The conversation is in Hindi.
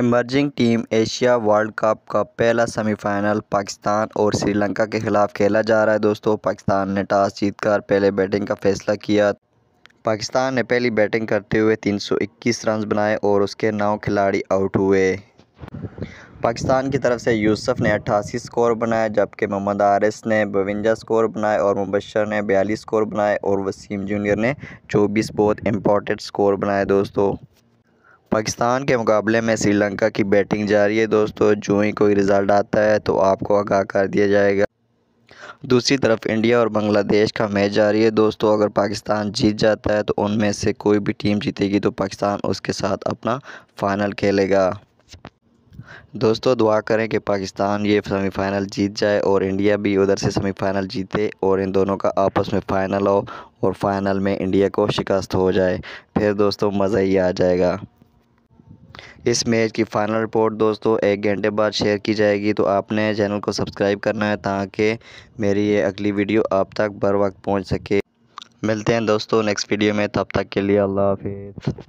emerging team Asia world cup का पहला सेमीफाइनल पाकिस्तान और श्रीलंका के खिलाफ खेला जा रहा है दोस्तों पाकिस्तान ने टॉस जीतकर पहले बैटिंग का फैसला किया पाकिस्तान ने पहली बैटिंग करते हुए 321 रन बनाए और उसके नौ खिलाड़ी आउट हुए पाकिस्तान की तरफ से यूसुफ ने अट्ठासी स्कोर बनाए जबकि मोहम्मद आरिस ने बवंजा स्कोर बनाए और मुबशर ने बयालीस स्कोर बनाए और वसीम जूनियर ने चौबीस बहुत इंपॉर्टेंट स्कोर बनाए दोस्तों पाकिस्तान के मुकाबले में श्रीलंका की बैटिंग जारी है दोस्तों जो ही कोई रिज़ल्ट आता है तो आपको आगाह कर दिया जाएगा दूसरी तरफ इंडिया और बांग्लादेश का मैच जारी है दोस्तों अगर पाकिस्तान जीत जाता है तो उनमें से कोई भी टीम जीतेगी तो पाकिस्तान उसके साथ अपना फ़ाइनल खेलेगा दोस्तों दुआ करें कि पाकिस्तान ये सेमीफ़ाइनल जीत जाए और इंडिया भी उधर से सेमीफ़ाइनल जीते और इन दोनों का आपस में फ़ाइनल हो और फ़ाइनल में इंडिया को शिकस्त हो जाए फिर दोस्तों मज़ा ही आ जाएगा इस मैच की फ़ाइनल रिपोर्ट दोस्तों एक घंटे बाद शेयर की जाएगी तो आपने चैनल को सब्सक्राइब करना है ताकि मेरी ये अगली वीडियो आप तक बर वक्त पहुँच सके मिलते हैं दोस्तों नेक्स्ट वीडियो में तब तक के लिए अल्लाह हाफिज़